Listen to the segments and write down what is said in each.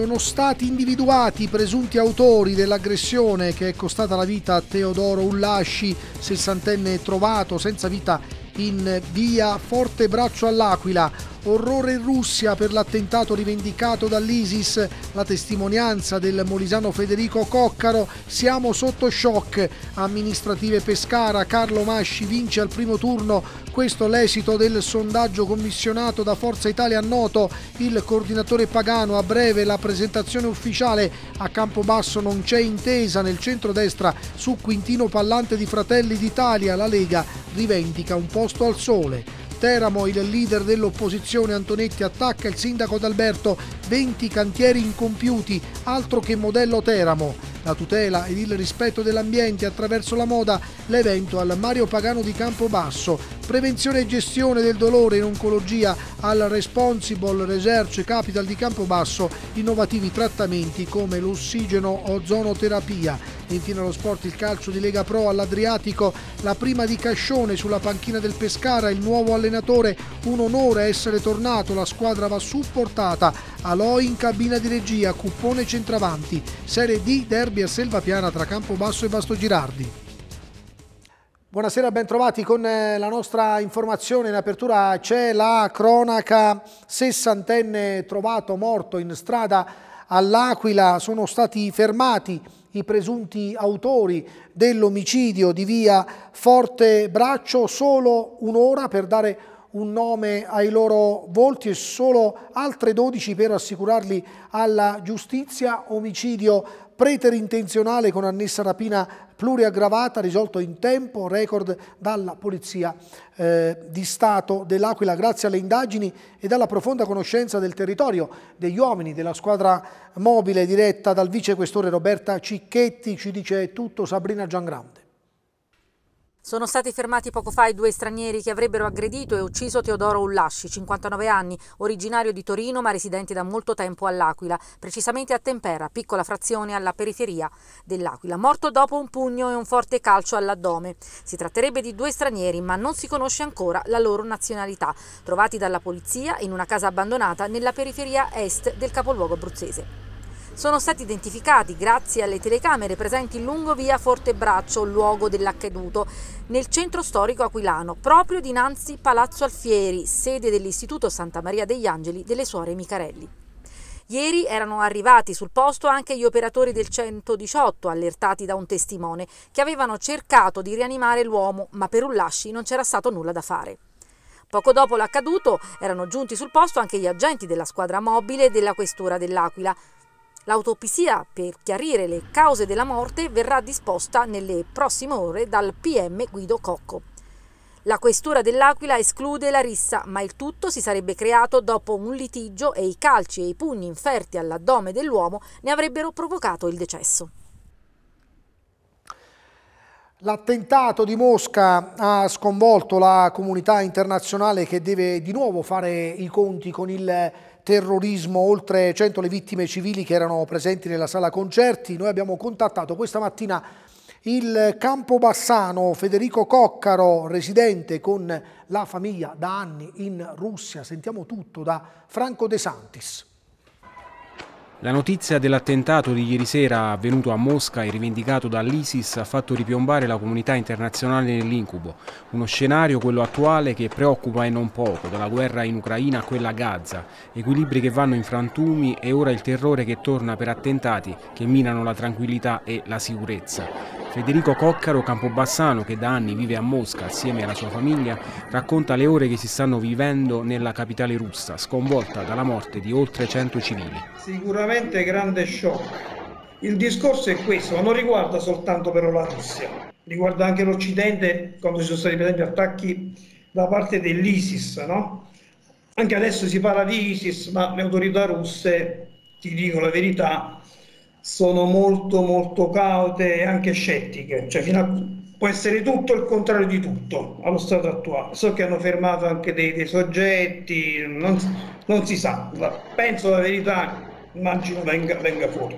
sono stati individuati i presunti autori dell'aggressione che è costata la vita a Teodoro Ullasci, sessantenne trovato senza vita in via Forte Braccio all'Aquila. Orrore in Russia per l'attentato rivendicato dall'ISIS, la testimonianza del molisano Federico Coccaro, siamo sotto shock. Amministrative Pescara, Carlo Masci vince al primo turno, questo l'esito del sondaggio commissionato da Forza Italia a Noto, il coordinatore Pagano a breve la presentazione ufficiale, a Campobasso non c'è intesa nel centrodestra su Quintino Pallante di Fratelli d'Italia, la Lega rivendica un posto al sole. Teramo, il leader dell'opposizione Antonetti attacca il sindaco D'Alberto 20 cantieri incompiuti, altro che modello Teramo. La tutela ed il rispetto dell'ambiente attraverso la moda, l'evento al Mario Pagano di Campobasso, prevenzione e gestione del dolore in oncologia al Responsible Research Capital di Campobasso, innovativi trattamenti come l'ossigeno ozonoterapia. Infine lo sport, il calcio di Lega Pro all'Adriatico, la prima di Cascione sulla panchina del Pescara, il nuovo allenatore, un onore essere tornato, la squadra va supportata Aloy in cabina di regia, Cuppone centravanti, Serie D, derby a Selvapiana tra Campobasso e Girardi. Buonasera, bentrovati con eh, la nostra informazione. In apertura c'è la cronaca sessantenne trovato morto in strada all'Aquila. Sono stati fermati i presunti autori dell'omicidio di via Forte Braccio. Solo un'ora per dare un'altra un nome ai loro volti e solo altre 12 per assicurarli alla giustizia, omicidio preterintenzionale con annessa rapina pluriaggravata risolto in tempo, record dalla Polizia eh, di Stato dell'Aquila grazie alle indagini e dalla profonda conoscenza del territorio, degli uomini, della squadra mobile diretta dal vicequestore Roberta Cicchetti, ci dice tutto Sabrina Giangrande. Sono stati fermati poco fa i due stranieri che avrebbero aggredito e ucciso Teodoro Ullasci, 59 anni, originario di Torino ma residente da molto tempo all'Aquila, precisamente a Tempera, piccola frazione alla periferia dell'Aquila, morto dopo un pugno e un forte calcio all'addome. Si tratterebbe di due stranieri ma non si conosce ancora la loro nazionalità, trovati dalla polizia in una casa abbandonata nella periferia est del capoluogo abruzzese sono stati identificati grazie alle telecamere presenti lungo via Fortebraccio, luogo dell'accaduto, nel centro storico aquilano, proprio dinanzi Palazzo Alfieri, sede dell'Istituto Santa Maria degli Angeli delle Suore Micarelli. Ieri erano arrivati sul posto anche gli operatori del 118 allertati da un testimone che avevano cercato di rianimare l'uomo, ma per un lasci non c'era stato nulla da fare. Poco dopo l'accaduto erano giunti sul posto anche gli agenti della squadra mobile della questura dell'Aquila. L'autopsia per chiarire le cause della morte verrà disposta nelle prossime ore dal PM Guido Cocco. La questura dell'Aquila esclude la rissa, ma il tutto si sarebbe creato dopo un litigio e i calci e i pugni inferti all'addome dell'uomo ne avrebbero provocato il decesso. L'attentato di Mosca ha sconvolto la comunità internazionale che deve di nuovo fare i conti con il terrorismo, oltre 100 le vittime civili che erano presenti nella sala concerti. Noi abbiamo contattato questa mattina il Campo Bassano, Federico Coccaro, residente con la famiglia da anni in Russia. Sentiamo tutto da Franco De Santis. La notizia dell'attentato di ieri sera avvenuto a Mosca e rivendicato dall'ISIS ha fatto ripiombare la comunità internazionale nell'incubo, uno scenario quello attuale che preoccupa e non poco, dalla guerra in Ucraina a quella a Gaza, equilibri che vanno in frantumi e ora il terrore che torna per attentati che minano la tranquillità e la sicurezza. Federico Coccaro Campobassano, che da anni vive a Mosca assieme alla sua famiglia, racconta le ore che si stanno vivendo nella capitale russa, sconvolta dalla morte di oltre 100 civili. Sicuramente veramente grande shock. Il discorso è questo, non riguarda soltanto però la Russia, riguarda anche l'Occidente quando ci sono stati per esempio attacchi da parte dell'ISIS, no? Anche adesso si parla di ISIS, ma le autorità russe, ti dico la verità, sono molto molto caute e anche scettiche, cioè a... può essere tutto il contrario di tutto allo stato attuale. So che hanno fermato anche dei, dei soggetti, non, non si sa, penso la verità immagino venga, venga fuori.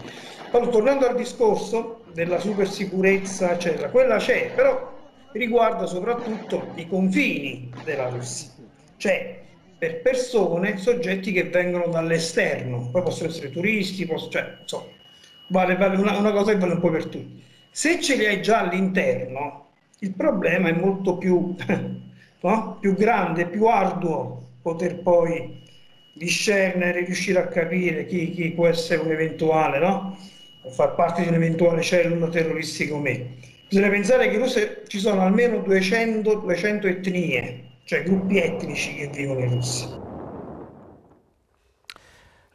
Allora, tornando al discorso della supersicurezza, eccetera, quella c'è, però riguarda soprattutto i confini della Russia, cioè per persone, soggetti che vengono dall'esterno, poi possono essere turisti, possono, cioè, insomma, vale, vale una, una, cosa che vale un po' per tutti. Se ce li hai già all'interno, il problema è molto più, no? più grande, più arduo poter poi discernere, riuscire a capire chi, chi può essere un eventuale, no? O far parte di un'eventuale cellula terroristica o me. Bisogna pensare che in Russia ci sono almeno 200, 200 etnie, cioè gruppi etnici che vivono in Russia.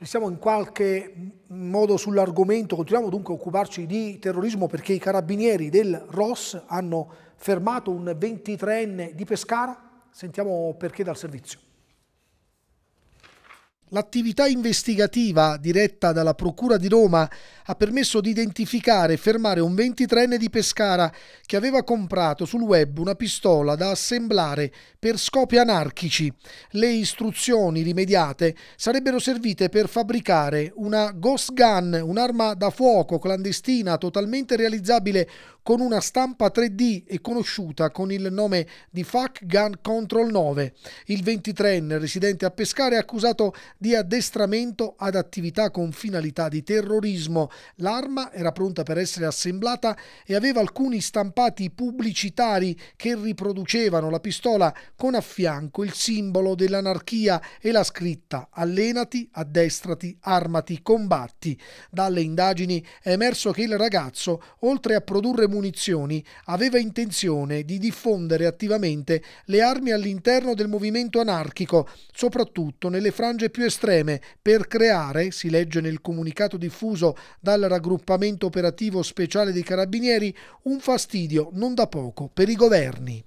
Siamo in qualche modo sull'argomento, continuiamo dunque a occuparci di terrorismo perché i carabinieri del ROS hanno fermato un 23enne di Pescara, sentiamo perché dal servizio. L'attività investigativa diretta dalla Procura di Roma ha permesso di identificare e fermare un 23enne di Pescara che aveva comprato sul web una pistola da assemblare per scopi anarchici. Le istruzioni rimediate sarebbero servite per fabbricare una ghost gun, un'arma da fuoco clandestina totalmente realizzabile con una stampa 3D e conosciuta con il nome di Fuck Gun Control 9. Il 23enne residente a Pescare è accusato di addestramento ad attività con finalità di terrorismo. L'arma era pronta per essere assemblata e aveva alcuni stampati pubblicitari che riproducevano la pistola con a fianco il simbolo dell'anarchia e la scritta allenati, addestrati, armati, combatti. Dalle indagini è emerso che il ragazzo, oltre a produrre munizioni aveva intenzione di diffondere attivamente le armi all'interno del movimento anarchico, soprattutto nelle frange più estreme, per creare, si legge nel comunicato diffuso dal raggruppamento operativo speciale dei carabinieri, un fastidio non da poco per i governi.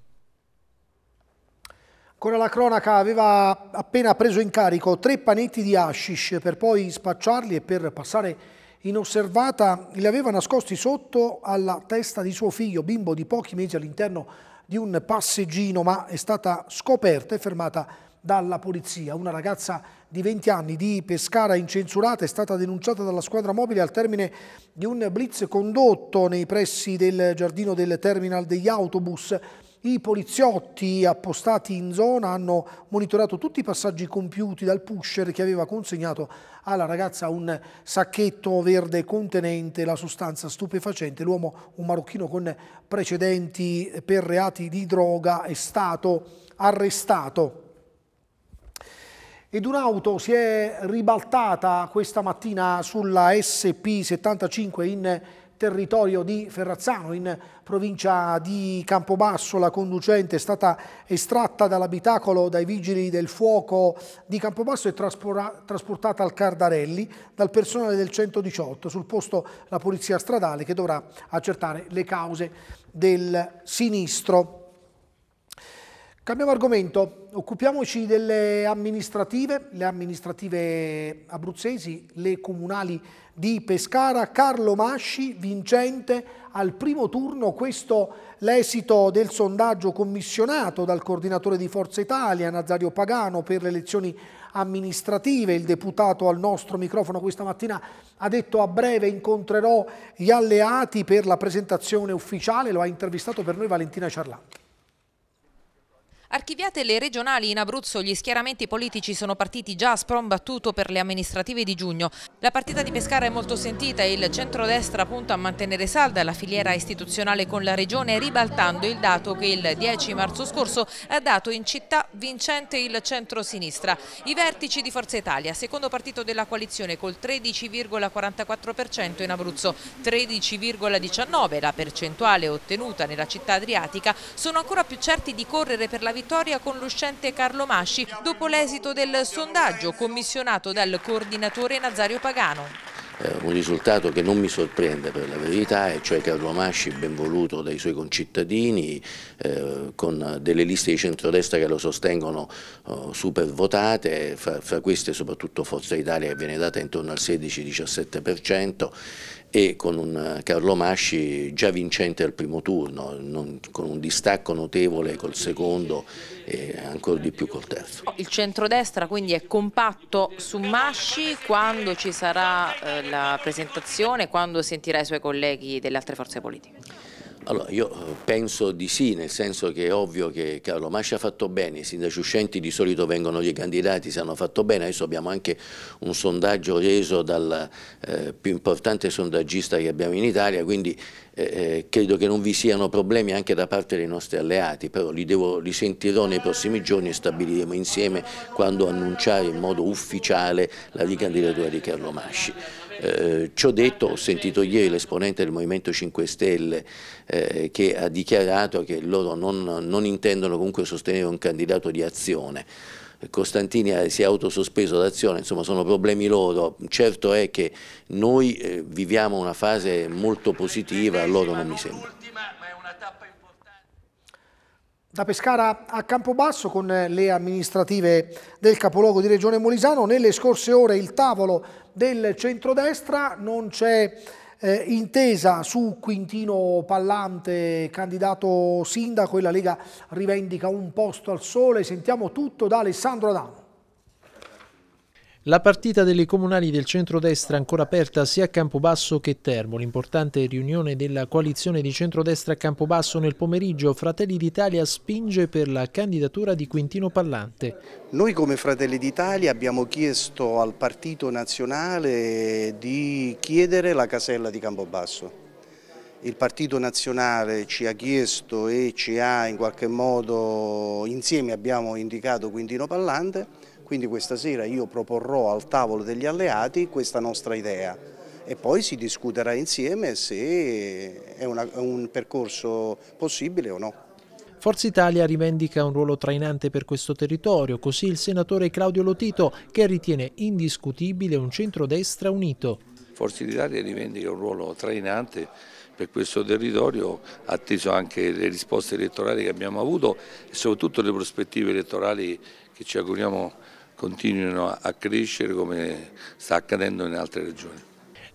Ancora la cronaca aveva appena preso in carico tre panetti di hashish per poi spacciarli e per passare inosservata li aveva nascosti sotto alla testa di suo figlio, bimbo di pochi mesi all'interno di un passeggino, ma è stata scoperta e fermata dalla polizia. Una ragazza di 20 anni di Pescara incensurata è stata denunciata dalla squadra mobile al termine di un blitz condotto nei pressi del giardino del terminal degli autobus i poliziotti appostati in zona hanno monitorato tutti i passaggi compiuti dal pusher che aveva consegnato alla ragazza un sacchetto verde contenente la sostanza stupefacente. L'uomo, un marocchino con precedenti per reati di droga, è stato arrestato ed un'auto si è ribaltata questa mattina sulla SP75 in territorio di Ferrazzano, in provincia di Campobasso. La conducente è stata estratta dall'abitacolo dai vigili del fuoco di Campobasso e trasportata al Cardarelli dal personale del 118. Sul posto la polizia stradale che dovrà accertare le cause del sinistro. Cambiamo argomento, occupiamoci delle amministrative, le amministrative abruzzesi, le comunali di Pescara, Carlo Masci vincente al primo turno, questo l'esito del sondaggio commissionato dal coordinatore di Forza Italia, Nazario Pagano, per le elezioni amministrative, il deputato al nostro microfono questa mattina ha detto a breve incontrerò gli alleati per la presentazione ufficiale, lo ha intervistato per noi Valentina Ciarlatti. Archiviate le regionali in Abruzzo, gli schieramenti politici sono partiti già a sprombattuto per le amministrative di giugno. La partita di Pescara è molto sentita e il centrodestra punta a mantenere salda la filiera istituzionale con la regione ribaltando il dato che il 10 marzo scorso ha dato in città vincente il centro-sinistra. I vertici di Forza Italia, secondo partito della coalizione col 13,44% in Abruzzo, 13,19% la percentuale ottenuta nella città adriatica, sono ancora più certi di correre per la vittoria con l'uscente Carlo Masci dopo l'esito del sondaggio commissionato dal coordinatore Nazario Pagano. Eh, un risultato che non mi sorprende per la verità, e cioè Carlo Masci ben voluto dai suoi concittadini, eh, con delle liste di centrodestra che lo sostengono eh, super votate, fra, fra queste soprattutto Forza Italia che viene data intorno al 16-17%, e con un eh, Carlo Masci già vincente al primo turno, non, con un distacco notevole col secondo e ancora di più col terzo. Oh, il centrodestra quindi è compatto su Masci quando ci sarà eh, la presentazione, quando sentirà i suoi colleghi delle altre forze politiche? Allora, io eh, penso di sì, nel senso che è ovvio che Carlo Masci ha fatto bene, i sindaci uscenti di solito vengono gli candidati, se hanno fatto bene, adesso abbiamo anche un sondaggio reso dal eh, più importante sondaggista che abbiamo in Italia, quindi eh, eh, credo che non vi siano problemi anche da parte dei nostri alleati, però li, devo, li sentirò nei prossimi giorni e stabiliremo insieme quando annunciare in modo ufficiale la ricandidatura di Carlo Masci. Eh, ciò detto ho sentito ieri l'esponente del Movimento 5 Stelle eh, che ha dichiarato che loro non, non intendono comunque sostenere un candidato di azione. Costantini si è autosospeso d'azione, insomma sono problemi loro, certo è che noi eh, viviamo una fase molto positiva, loro non mi sembra. Da Pescara a Campobasso con eh, le amministrative del capoluogo di Regione Molisano, nelle scorse ore il tavolo del centrodestra non c'è eh, intesa su Quintino Pallante, candidato sindaco e la Lega rivendica un posto al sole. Sentiamo tutto da Alessandro Adamo. La partita delle comunali del centrodestra ancora aperta sia a Campobasso che Termo. L'importante riunione della coalizione di centrodestra a Campobasso nel pomeriggio Fratelli d'Italia spinge per la candidatura di Quintino Pallante. Noi come Fratelli d'Italia abbiamo chiesto al Partito Nazionale di chiedere la casella di Campobasso. Il Partito Nazionale ci ha chiesto e ci ha in qualche modo, insieme abbiamo indicato Quintino Pallante, quindi questa sera io proporrò al tavolo degli alleati questa nostra idea e poi si discuterà insieme se è, una, è un percorso possibile o no. Forza Italia rivendica un ruolo trainante per questo territorio, così il senatore Claudio Lotito che ritiene indiscutibile un centrodestra unito. Forza Italia rivendica un ruolo trainante per questo territorio, atteso anche le risposte elettorali che abbiamo avuto e soprattutto le prospettive elettorali che ci auguriamo continuino a crescere come sta accadendo in altre regioni.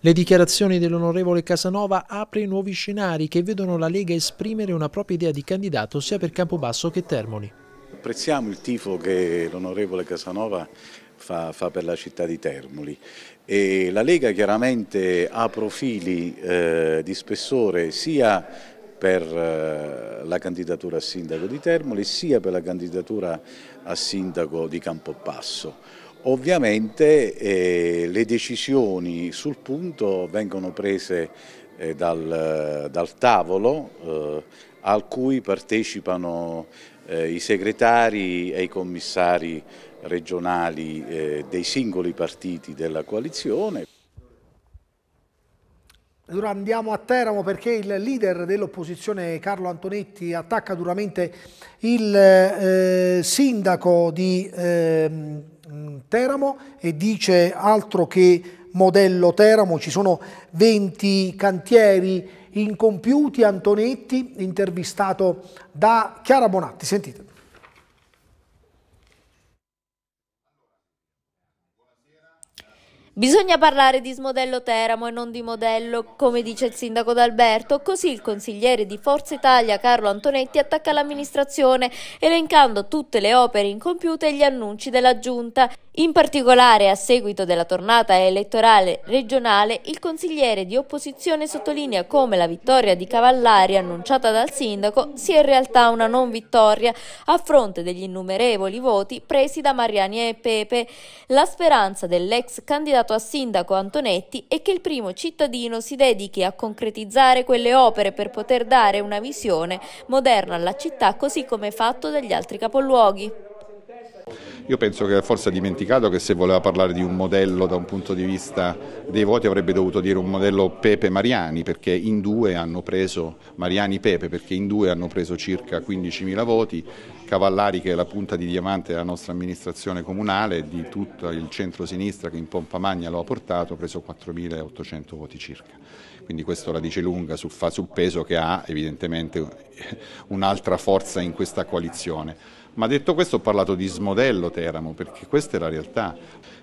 Le dichiarazioni dell'onorevole Casanova apre nuovi scenari che vedono la Lega esprimere una propria idea di candidato sia per Campobasso che Termoli. Apprezziamo il tifo che l'onorevole Casanova fa, fa, per la città di Termoli. E la Lega chiaramente ha profili eh, di spessore sia per eh, la candidatura a sindaco di Termoli sia per la candidatura a sindaco di Campobasso. Ovviamente eh, le decisioni sul punto vengono prese eh, dal, dal, tavolo eh, al cui partecipano eh, i segretari e i commissari regionali eh, dei singoli partiti della coalizione. Allora andiamo a Teramo perché il leader dell'opposizione Carlo Antonetti attacca duramente il eh, sindaco di eh, Teramo e dice altro che modello Teramo, ci sono 20 cantieri incompiuti, Antonetti intervistato da Chiara Bonatti, sentite. Bisogna parlare di smodello Teramo e non di modello, come dice il sindaco d'Alberto, così il consigliere di Forza Italia Carlo Antonetti attacca l'amministrazione elencando tutte le opere incompiute e gli annunci della giunta. In particolare, a seguito della tornata elettorale regionale, il consigliere di opposizione sottolinea come la vittoria di Cavallari annunciata dal sindaco sia in realtà una non vittoria a fronte degli innumerevoli voti presi da Mariani e Pepe. La speranza dell'ex candidato affidato a Sindaco Antonetti e che il primo cittadino si dedichi a concretizzare quelle opere per poter dare una visione moderna alla città così come fatto dagli altri capoluoghi. Io penso che forse ha dimenticato che se voleva parlare di un modello da un punto di vista dei voti avrebbe dovuto dire un modello Pepe-Mariani perché in due hanno preso Mariani-Pepe perché in due hanno preso circa 15.000 voti Cavallari che è la punta di diamante della nostra amministrazione comunale, di tutto il centro-sinistra che in pompa magna lo ha portato, ha preso 4.800 voti circa. Quindi questo la dice lunga sul, sul peso che ha evidentemente eh, un'altra forza in questa coalizione. Ma detto questo ho parlato di smodello Teramo perché questa è la realtà,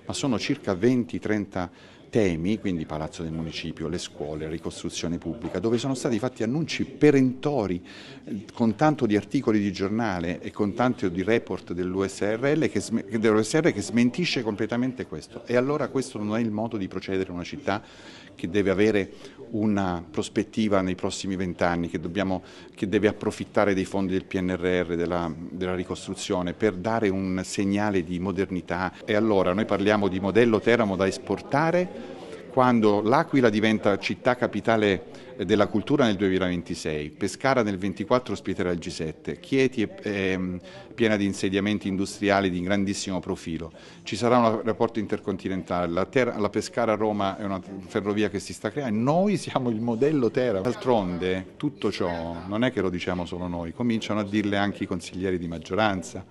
ma sono circa 20-30 temi, quindi Palazzo del Municipio, le scuole, la ricostruzione pubblica, dove sono stati fatti annunci perentori con tanto di articoli di giornale e con tanto di report dell'USRL che, dell'USR che smentisce completamente questo. E allora questo non è il modo di procedere in una città che deve avere una prospettiva nei prossimi vent'anni, che, che, deve approfittare dei fondi del PNRR, della, della ricostruzione, per dare un segnale di modernità. E allora noi parliamo di modello Teramo da esportare quando l'Aquila diventa città capitale eh, della cultura nel 2026, Pescara nel 24 ospiterà il G7, Chieti è, ehm, piena di insediamenti industriali di grandissimo profilo, ci sarà un rapporto intercontinentale, la, terra, la Pescara-Roma è una ferrovia che si sta creando, noi siamo il modello Terra. D'altronde tutto ciò non è che lo diciamo solo noi, cominciano a dirle anche i consiglieri di maggioranza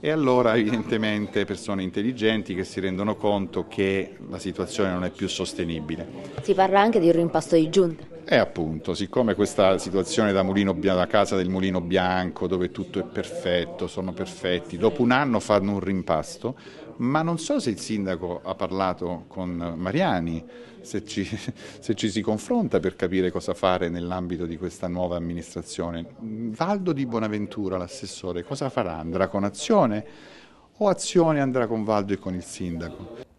e allora evidentemente persone intelligenti che si rendono conto che la situazione non è più sostenibile. Si parla anche di un rimpasto di giunta. E appunto, siccome questa situazione da, mulino, da casa del mulino bianco, dove tutto è perfetto, sono perfetti, dopo un anno fanno un rimpasto, ma non so se il sindaco ha parlato con Mariani, se ci, se ci si confronta per capire cosa fare nell'ambito di questa nuova amministrazione. Valdo di Bonaventura, l'assessore, cosa farà? Andrà con azione o azione andrà con Valdo e con il sindaco?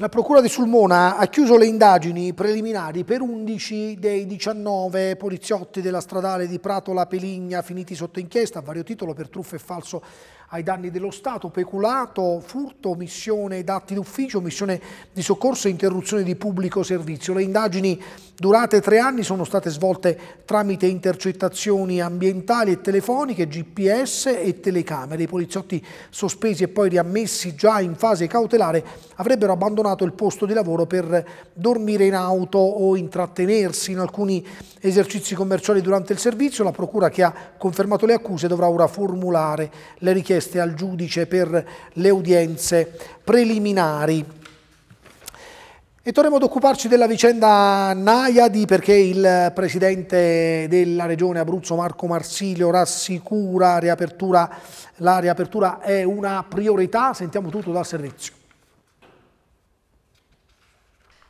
La Procura di Sulmona ha chiuso le indagini preliminari per 11 dei 19 poliziotti della stradale di Pratola Peligna finiti sotto inchiesta a vario titolo per truffa e falso ai danni dello Stato, peculato, furto, omissione d'atti d'ufficio, omissione di soccorso e interruzione di pubblico servizio. Le indagini durate tre anni sono state svolte tramite intercettazioni ambientali e telefoniche, GPS e telecamere. I poliziotti sospesi e poi riammessi già in fase cautelare avrebbero abbandonato il posto di lavoro per dormire in auto o intrattenersi in alcuni esercizi commerciali durante il servizio. La procura che ha confermato le accuse dovrà ora formulare le richieste richieste al giudice per le udienze preliminari. E torniamo ad occuparci della vicenda Naiadi perché il presidente della regione Abruzzo Marco Marsilio rassicura riapertura, la riapertura è una priorità, sentiamo tutto dal servizio.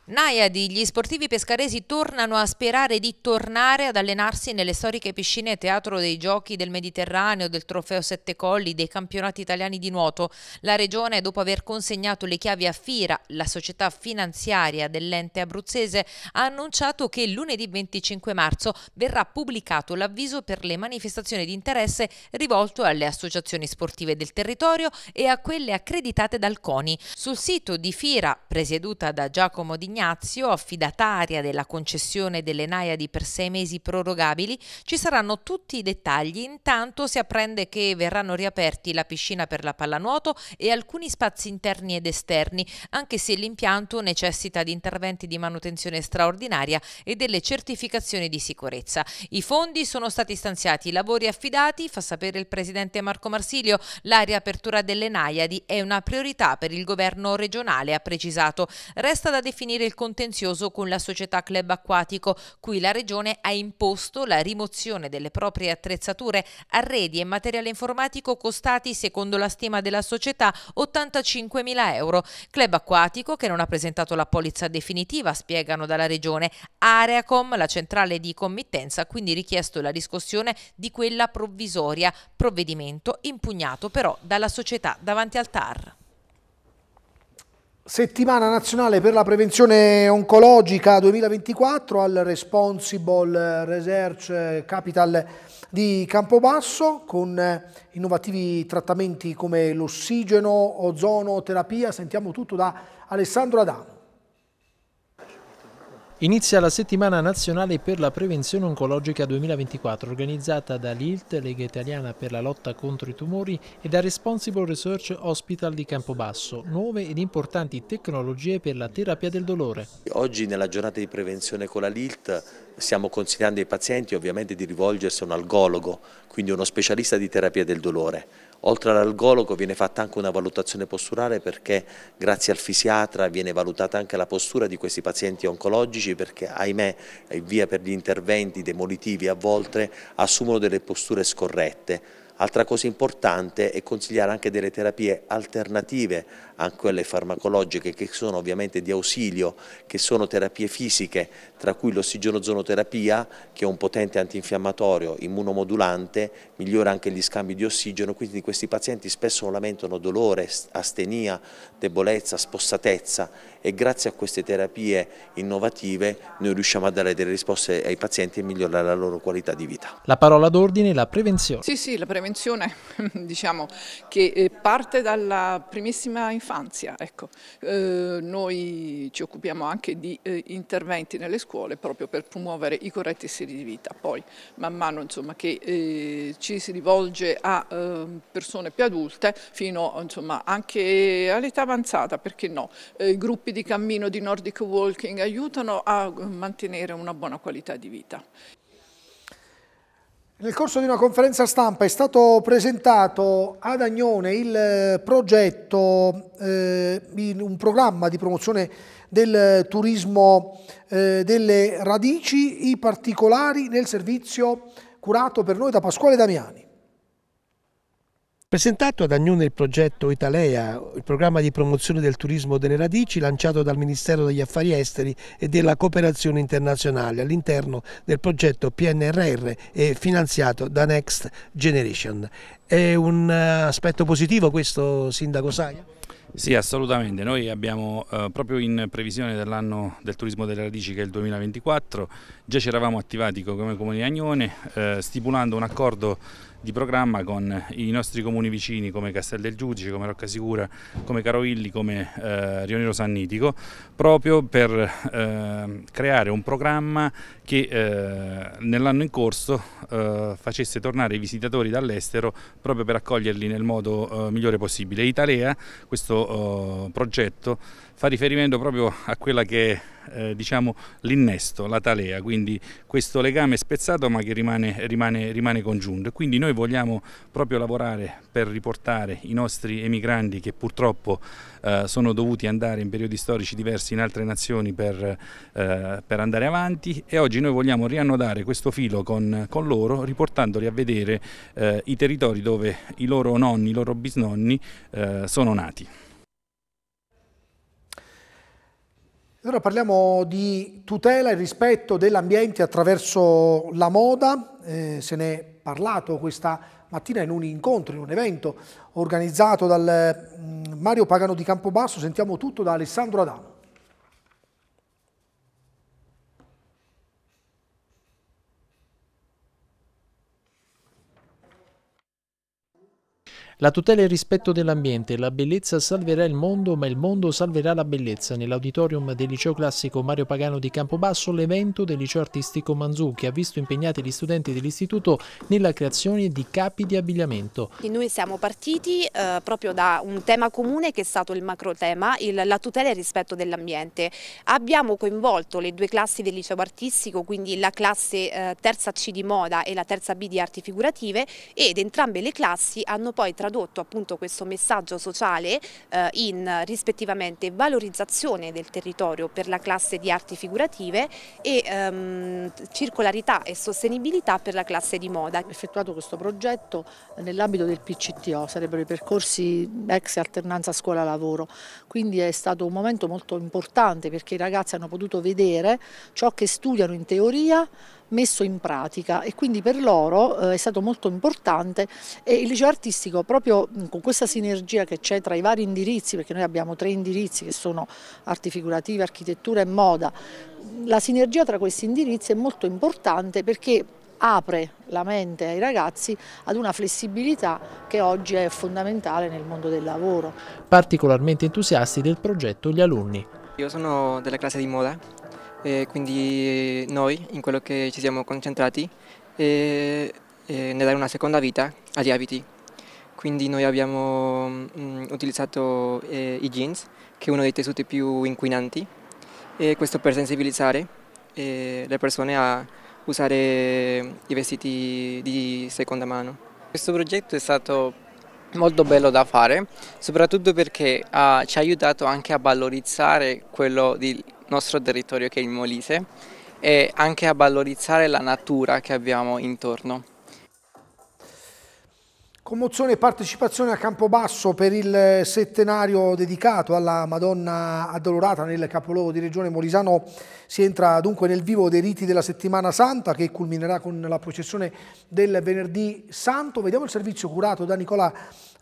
Naiadi, gli sportivi pescaresi tornano a sperare di tornare ad allenarsi nelle storiche piscine teatro dei giochi del Mediterraneo, del trofeo Sette Colli, dei campionati italiani di nuoto. La regione, dopo aver consegnato le chiavi a Fira, la società finanziaria dell'ente abruzzese, ha annunciato che lunedì 25 marzo verrà pubblicato l'avviso per le manifestazioni di interesse rivolto alle associazioni sportive del territorio e a quelle accreditate dal CONI. Sul sito di Fira, presieduta da Giacomo Dignani, Ignazio, affidataria della concessione delle Naiadi per sei mesi prorogabili, ci saranno tutti i dettagli. Intanto si apprende che verranno riaperti la piscina per la pallanuoto e alcuni spazi interni ed esterni, anche se l'impianto necessita di interventi di manutenzione straordinaria e delle certificazioni di sicurezza. I fondi sono stati stanziati, i lavori affidati, fa sapere il presidente Marco Marsilio, la riapertura delle Naiadi è una priorità per il governo regionale, ha precisato. Resta da definire del contenzioso con la società Club Acquatico, cui la Regione ha imposto la rimozione delle proprie attrezzature, arredi e materiale informatico costati, secondo la stima della società, 85.000 euro. Club Acquatico, che non ha presentato la polizza definitiva, spiegano dalla Regione, Areacom, la centrale di committenza, ha quindi richiesto la riscossione di quella provvisoria, provvedimento impugnato però dalla società davanti al TAR. Settimana nazionale per la prevenzione oncologica 2024 al Responsible Research Capital di Campobasso con innovativi trattamenti come l'ossigeno, ozonoterapia. Sentiamo tutto da Alessandro Adamo. Inizia la settimana nazionale per la prevenzione oncologica 2024 organizzata dall'ILT, Lega Italiana per la lotta contro i tumori e da Responsible Research Hospital di Campobasso, nuove ed importanti tecnologie per la terapia del dolore. Oggi nella giornata di prevenzione con la LILT stiamo consigliando ai pazienti ovviamente di rivolgersi a un algologo, quindi uno specialista di terapia del dolore Oltre all'algologo viene fatta anche una valutazione posturale perché grazie al fisiatra viene valutata anche la postura di questi pazienti oncologici perché ahimè via per gli interventi demolitivi a volte assumono delle posture scorrette. Altra cosa importante è consigliare anche delle terapie alternative a quelle farmacologiche che sono ovviamente di ausilio, che sono terapie fisiche, tra cui l'ossigenozonoterapia che è un potente antinfiammatorio, immunomodulante, migliora anche gli scambi di ossigeno, quindi questi pazienti spesso lamentano dolore, astenia, debolezza, spossatezza e grazie a queste terapie innovative noi riusciamo a dare delle risposte ai pazienti e migliorare la loro qualità di vita. La parola d'ordine è la prevenzione. Sì, sì, la prevenzione diciamo che eh, parte dalla primissima infanzia. Ecco. Eh, noi ci occupiamo anche di eh, interventi nelle scuole proprio per promuovere i corretti stili di vita. Poi man mano insomma, che eh, ci si rivolge a ehm, persone più adulte fino insomma, anche all'età avanzata, perché no, eh, gruppi tipi di cammino di Nordic Walking aiutano a mantenere una buona qualità di vita. Nel corso di una conferenza stampa è stato presentato ad Agnone il eh, progetto, eh, un programma di promozione del turismo eh, delle radici, i particolari nel servizio curato per noi da Pasquale Damiani. Presentato ad Agnone il progetto Italea, il programma di promozione del turismo delle radici lanciato dal Ministero degli Affari Esteri e della Cooperazione Internazionale all'interno del progetto PNRR e finanziato da Next Generation. È un eh, aspetto positivo questo, Sindaco Saia? Sì, assolutamente. Noi abbiamo eh, proprio in previsione dell'anno del turismo delle radici che è il 2024, già ci eravamo attivati come Comune di Agnone eh, stipulando un accordo di programma con i nostri comuni vicini come Castel del Giudice, come Roccasicura, come Caroilli, come eh, Rionero Sannitico, proprio per eh, creare un programma che eh, nell'anno in corso eh, facesse tornare i visitatori dall'estero proprio per accoglierli nel modo eh, migliore possibile. Italea, questo oh, progetto fa riferimento proprio a quella che è eh, diciamo, l'innesto, la talea, quindi questo legame spezzato ma che rimane, rimane, rimane, congiunto. Quindi noi vogliamo proprio lavorare per riportare i nostri emigranti che purtroppo eh, sono dovuti andare in periodi storici diversi in altre nazioni per, eh, per andare avanti e oggi noi vogliamo riannodare questo filo con, con loro riportandoli a vedere eh, i territori dove i loro nonni, i loro bisnonni eh, sono nati. Allora parliamo di tutela e rispetto dell'ambiente attraverso la moda, eh, se ne è parlato questa mattina in un incontro, in un evento organizzato dal mm, Mario Pagano di Campobasso, sentiamo tutto da Alessandro Adamo. La tutela e il rispetto dell'ambiente, la bellezza salverà il mondo, ma il mondo salverà la bellezza. Nell'auditorium del liceo classico Mario Pagano di Campobasso, l'evento del liceo artistico Manzù, che ha visto impegnati gli studenti dell'istituto nella creazione di capi di abbigliamento. Noi siamo partiti eh, proprio da un tema comune che è stato il macro tema, il, la tutela e il rispetto dell'ambiente. Abbiamo coinvolto le due classi del liceo artistico, quindi la classe eh, terza C di moda e la terza B di arti figurative ed entrambe le classi hanno poi tra tradotto appunto questo messaggio sociale eh, in rispettivamente valorizzazione del territorio per la classe di arti figurative e ehm, circolarità e sostenibilità per la classe di moda. Effettuato questo progetto nell'ambito del PCTO, sarebbero i percorsi ex alternanza scuola-lavoro, quindi è stato un momento molto importante perché i ragazzi hanno potuto vedere ciò che studiano in teoria messo in pratica e quindi per loro eh, è stato molto importante e il liceo artistico proprio con questa sinergia che c'è tra i vari indirizzi, perché noi abbiamo tre indirizzi che sono arti figurative, architettura e moda, la sinergia tra questi indirizzi è molto importante perché apre la mente ai ragazzi ad una flessibilità che oggi è fondamentale nel mondo del lavoro. Particolarmente entusiasti del progetto gli alunni. Io sono della classe di moda e quindi noi in quello che ci siamo concentrati è, nel dare una seconda vita agli abiti. Quindi noi abbiamo mh, mm, utilizzato eh, i jeans, che è uno dei tessuti più inquinanti, e questo per sensibilizzare eh, le persone a usare i vestiti di seconda mano. Questo progetto è stato molto bello da fare, soprattutto perché ha, ah, ci ha aiutato anche a valorizzare quello di nostro territorio che è il Molise e anche a valorizzare la natura che abbiamo intorno. Commozione e partecipazione a Campobasso per il settenario dedicato alla Madonna Addolorata nel capoluogo di Regione Molisano. Si entra dunque nel vivo dei riti della settimana santa che culminerà con la processione del venerdì santo. Vediamo il servizio curato da, Nicola,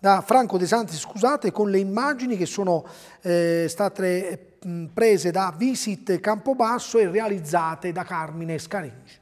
da Franco De Santi scusate, con le immagini che sono eh, state prese da Visit Campobasso e realizzate da Carmine Scarinci.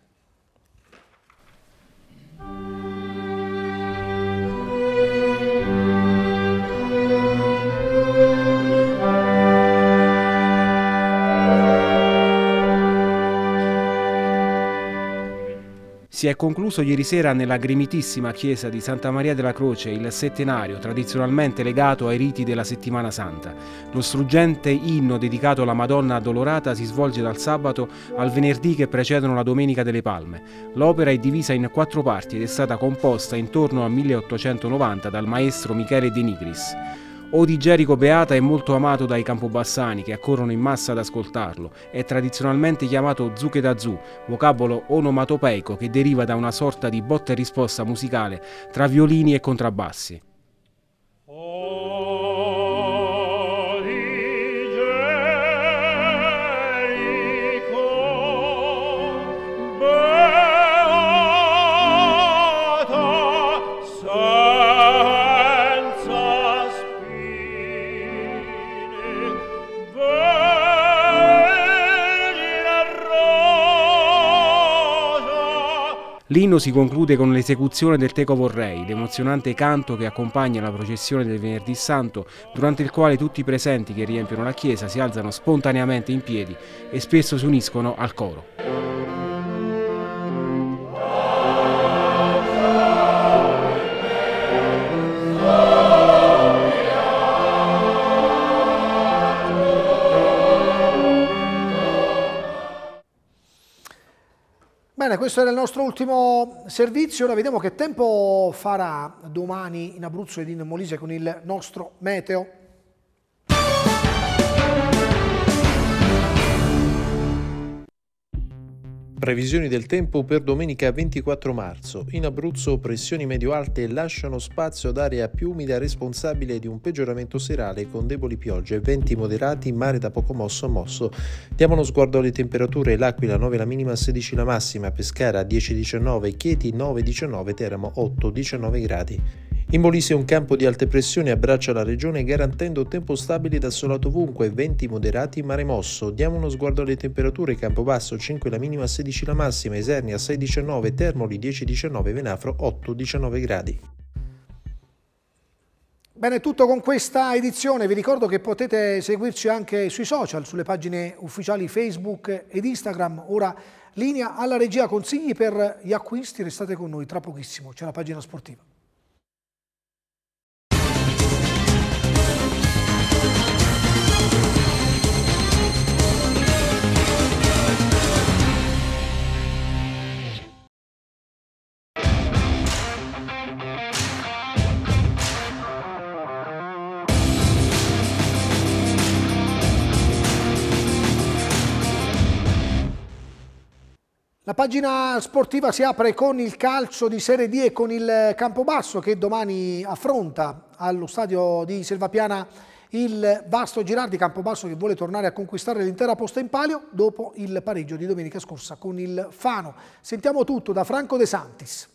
Si è concluso ieri sera nella gremitissima chiesa di Santa Maria della Croce il settenario tradizionalmente legato ai riti della settimana santa. Lo struggente inno dedicato alla Madonna Addolorata si svolge dal sabato al venerdì che precedono la Domenica delle Palme. L'opera è divisa in quattro parti ed è stata composta intorno al 1890 dal maestro Michele De Nigris. O di Gerico Beata è molto amato dai campobassani che accorrono in massa ad ascoltarlo. È tradizionalmente chiamato Zucche da zu, vocabolo onomatopeico che deriva da una sorta di botta e risposta musicale tra violini e contrabbassi. Oh. L'inno si conclude con l'esecuzione del Teco Vorrei, l'emozionante canto che accompagna la processione del Venerdì Santo, durante il quale tutti i presenti che riempiono la chiesa si alzano spontaneamente in piedi e spesso si uniscono al coro. questo era il nostro ultimo servizio, ora vediamo che tempo farà domani in Abruzzo ed in Molise con il nostro meteo. Previsioni del tempo per domenica 24 marzo. In Abruzzo pressioni medio-alte lasciano spazio ad area più umida responsabile di un peggioramento serale con deboli piogge, venti moderati, mare da poco mosso a mosso. Diamo uno sguardo alle temperature. L'Aquila 9 la minima, 16 la massima, Pescara 10-19, Chieti 9-19, Teramo 8-19 gradi. In Molise un campo di alte pressioni abbraccia la regione garantendo tempo stabile da solato ovunque, venti moderati, mare mosso. Diamo uno sguardo alle temperature, campo basso 5 la minima, 16 la massima, Isernia 6-19, Termoli 10-19, Venafro 8-19 gradi. Bene, tutto con questa edizione. Vi ricordo che potete seguirci anche sui social, sulle pagine ufficiali Facebook ed Instagram. Ora linea alla regia, consigli per gli acquisti. Restate con noi, tra pochissimo c'è la pagina sportiva. pagina sportiva si apre con il calcio di Serie D e con il Campobasso che domani affronta allo stadio di Selvapiana il vasto Girardi Campobasso che vuole tornare a conquistare l'intera posta in palio dopo il pareggio di domenica scorsa con il Fano. Sentiamo tutto da Franco De Santis.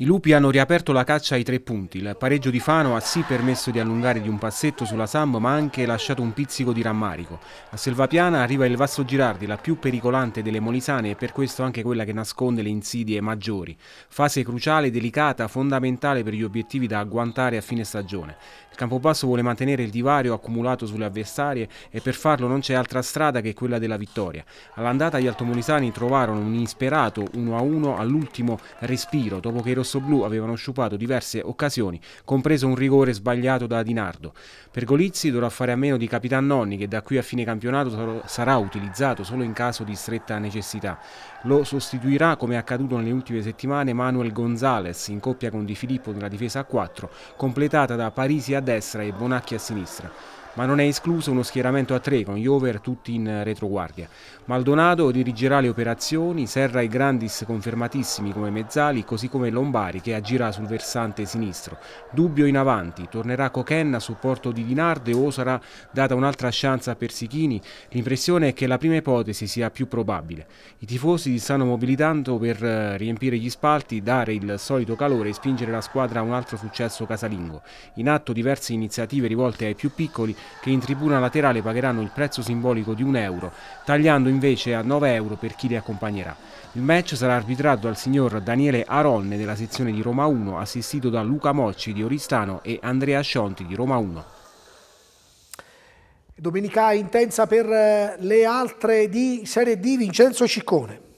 I lupi hanno riaperto la caccia ai tre punti. Il pareggio di Fano ha sì permesso di allungare di un passetto sulla Samba, ma ha anche lasciato un pizzico di rammarico. A Selvapiana arriva il Vasso Girardi, la più pericolante delle molisane e per questo anche quella che nasconde le insidie maggiori. Fase cruciale, delicata, fondamentale per gli obiettivi da agguantare a fine stagione. Campobasso vuole mantenere il divario accumulato sulle avversarie e per farlo non c'è altra strada che quella della vittoria. All'andata gli altomolisani trovarono un insperato 1-1 all'ultimo respiro dopo che i rossoblù avevano sciupato diverse occasioni, compreso un rigore sbagliato da Dinardo. Per Golizzi dovrà fare a meno di Capitan Nonni che da qui a fine campionato sarà utilizzato solo in caso di stretta necessità. Lo sostituirà, come è accaduto nelle ultime settimane, Manuel Gonzalez in coppia con Di Filippo nella difesa a 4, completata da Parisi a destra e Bonacchi a sinistra ma non è escluso uno schieramento a tre con gli over tutti in retroguardia. Maldonado dirigerà le operazioni, Serra e Grandis confermatissimi come mezzali, così come Lombari che agirà sul versante sinistro. Dubbio in avanti, tornerà Cochenna a supporto di Dinarde o sarà data un'altra chance a Persichini? L'impressione è che la prima ipotesi sia più probabile. I tifosi si stanno mobilitando per eh, riempire gli spalti, dare il solito calore e spingere la squadra a un altro successo casalingo. In atto diverse iniziative rivolte ai più piccoli che in tribuna laterale pagheranno il prezzo simbolico di un euro, tagliando invece a 9 euro per chi li accompagnerà. Il match sarà arbitrato dal signor Daniele Aronne della sezione di Roma 1, assistito da Luca Mocci di Oristano e Andrea Scionti di Roma 1. Domenica intensa per eh, le altre di Serie D, Vincenzo Ciccone.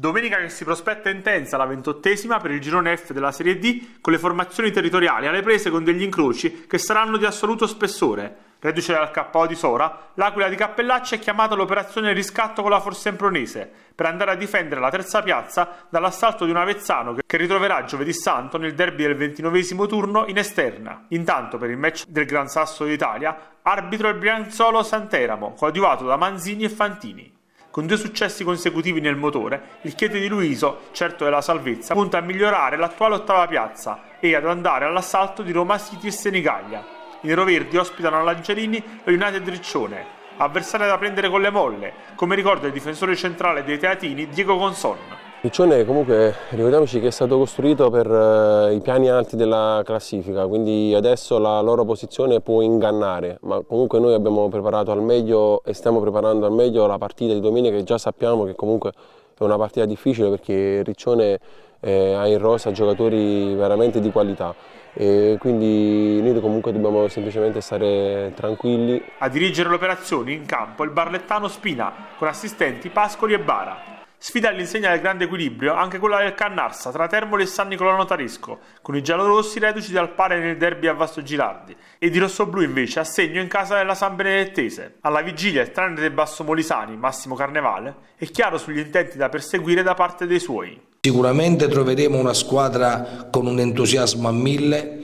Domenica che si prospetta intensa la ventottesima per il girone F della Serie D con le formazioni territoriali alle prese con degli incroci che saranno di assoluto spessore. Reduce dal KO di Sora, l'Aquila di Cappellacci è chiamata all'operazione riscatto con la Forza Empronese per andare a difendere la terza piazza dall'assalto di un Avezzano che ritroverà giovedì santo nel derby del ventinovesimo turno in esterna. Intanto per il match del Gran Sasso d'Italia, arbitro il Brianzolo Santeramo, coadiuvato da Manzini e Fantini con due successi consecutivi nel motore, il Chieti di Luiso, certo della salvezza, punta a migliorare l'attuale ottava piazza e ad andare all'assalto di Roma City e Senigallia. I neroverdi ospitano a Langerini lo United Riccione, avversario da prendere con le molle, come ricorda il difensore centrale dei teatini Diego Conson. Piccione comunque ricordiamoci che è stato costruito per eh, i piani alti della classifica, quindi adesso la loro posizione può ingannare, ma comunque noi abbiamo preparato al meglio e stiamo preparando al meglio la partita di domenica che già sappiamo che comunque è una partita difficile perché Riccione eh, ha in rosa giocatori veramente di qualità e quindi noi comunque dobbiamo semplicemente stare tranquilli. A dirigere le operazioni in campo il barlettano Spina con assistenti Pascoli e Bara. Sfida all'insegna del grande equilibrio anche quella del Cannarsa tra Termoli e San Nicolano Tarisco, con i giallorossi reduci dal pare nel derby a Vasto Girardi, e i rossoblu invece a segno in casa della San Benedettese. Alla vigilia il tranne dei Molisani, Massimo Carnevale, è chiaro sugli intenti da perseguire da parte dei suoi. Sicuramente troveremo una squadra con un entusiasmo a mille,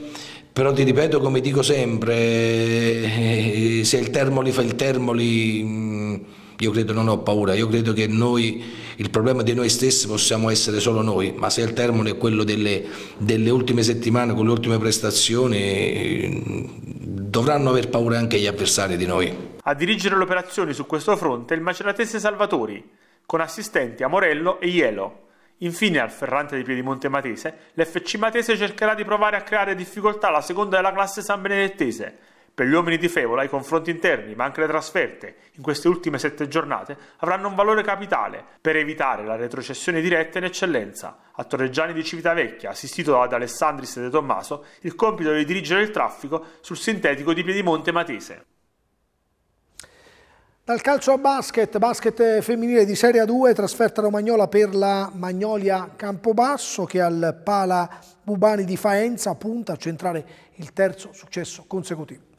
però ti ripeto come dico sempre, eh, se il Termoli fa il Termoli mm, io credo non ho paura, io credo che noi, il problema di noi stessi possiamo essere solo noi, ma se il termine è quello delle, delle ultime settimane con le ultime prestazioni, dovranno aver paura anche gli avversari di noi. A dirigere le operazioni su questo fronte il maceratese Salvatori, con assistenti Amorello e Ielo. Infine, al Ferrante di Piedimonte Matese, l'FC Matese cercherà di provare a creare difficoltà alla seconda della classe San Benedettese, per gli uomini di Fevola i confronti interni, ma anche le trasferte, in queste ultime sette giornate, avranno un valore capitale per evitare la retrocessione diretta in eccellenza. A Torreggiani di Civitavecchia, assistito ad Alessandris De Tommaso, il compito di dirigere il traffico sul sintetico di Piedimonte Matese. Dal calcio a basket, basket femminile di Serie 2, trasferta romagnola per la Magnolia Campobasso che al Pala Bubani di Faenza punta a centrare il terzo successo consecutivo.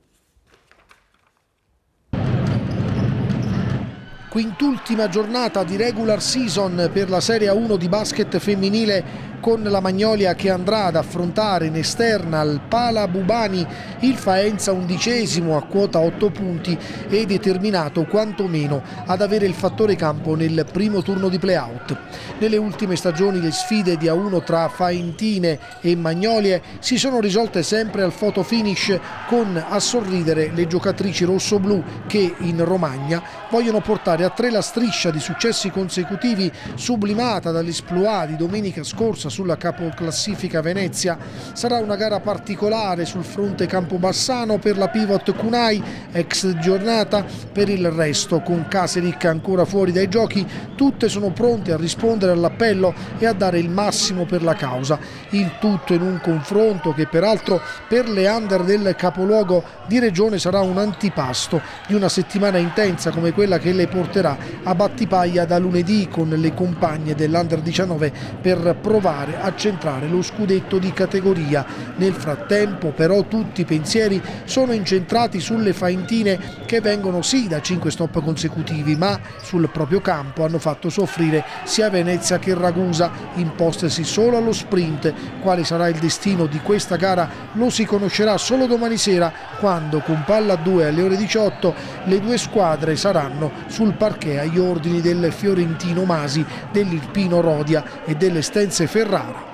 quintultima giornata di regular season per la Serie 1 di basket femminile con la Magnolia che andrà ad affrontare in esterna al Pala Bubani il Faenza undicesimo a quota 8 punti e determinato quantomeno ad avere il fattore campo nel primo turno di playout. Nelle ultime stagioni le sfide di A1 tra Faentine e Magnolie si sono risolte sempre al photo finish con a sorridere le giocatrici rossoblù che in Romagna vogliono portare a tre la striscia di successi consecutivi sublimata dall'esploa di domenica scorsa sulla capoclassifica Venezia. Sarà una gara particolare sul fronte Campobassano per la pivot Cunai, ex giornata per il resto con Caseric ancora fuori dai giochi. Tutte sono pronte a rispondere all'appello e a dare il massimo per la causa. Il tutto in un confronto che peraltro per le under del capoluogo di regione sarà un antipasto di una settimana intensa come quella che le porterà a Battipaglia da lunedì con le compagne dell'Under 19 per provare provare a centrare lo scudetto di categoria. Nel frattempo però tutti i pensieri sono incentrati sulle faintine che vengono sì da 5 stop consecutivi ma sul proprio campo hanno fatto soffrire sia Venezia che Ragusa, impostesi solo allo sprint. Quale sarà il destino di questa gara lo si conoscerà solo domani sera quando con palla 2 alle ore 18 le due squadre saranno sul parquet agli ordini del Fiorentino Masi, dell'Irpino Rodia e delle Stenze Ferrari Ferrara.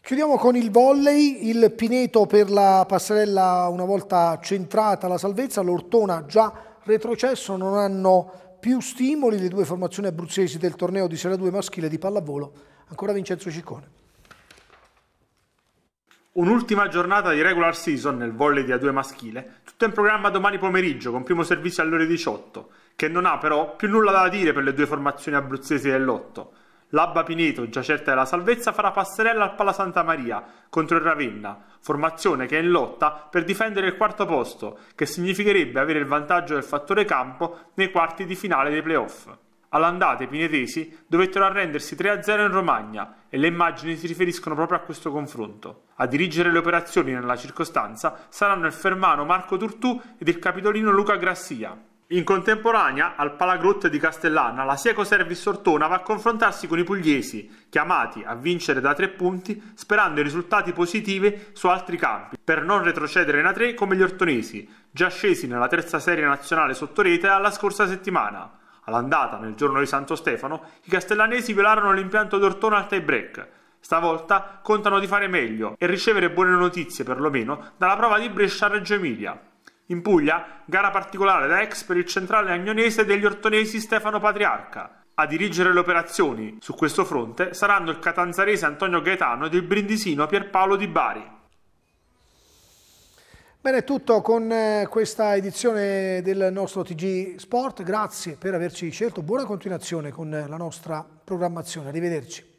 Chiudiamo con il volley, il Pineto per la passerella una volta centrata la salvezza, l'Ortona già retrocesso, non hanno più stimoli le due formazioni abruzzesi del torneo di Serie 2 maschile di pallavolo, ancora Vincenzo Ciccone. Un'ultima giornata di regular season nel volley di A2 maschile, tutto in programma domani pomeriggio con primo servizio alle ore 18 che non ha però più nulla da dire per le due formazioni abruzzesi lotto. L'Abba Pineto, già certa della salvezza, farà passerella al Pala Santa Maria contro il Ravenna, formazione che è in lotta per difendere il quarto posto, che significherebbe avere il vantaggio del fattore campo nei quarti di finale dei playoff. All'andata i pinetesi dovettero arrendersi 3-0 in Romagna e le immagini si riferiscono proprio a questo confronto. A dirigere le operazioni nella circostanza saranno il fermano Marco Turtù ed il capitolino Luca Grassia. In contemporanea, al Palagrotte di Castellana, la Sieco Service Ortona va a confrontarsi con i pugliesi, chiamati a vincere da tre punti, sperando i risultati positivi su altri campi, per non retrocedere in A3 come gli ortonesi, già scesi nella terza serie nazionale sotto rete alla scorsa settimana. All'andata, nel giorno di Santo Stefano, i castellanesi violarono l'impianto d'Ortona al tie-break. Stavolta contano di fare meglio e ricevere buone notizie, perlomeno, dalla prova di Brescia a Reggio Emilia. In Puglia, gara particolare da ex per il centrale agnonese degli ortonesi Stefano Patriarca. A dirigere le operazioni su questo fronte saranno il catanzarese Antonio Gaetano ed il brindisino Pierpaolo Di Bari. Bene, è tutto con eh, questa edizione del nostro TG Sport. Grazie per averci scelto. Buona continuazione con la nostra programmazione. Arrivederci.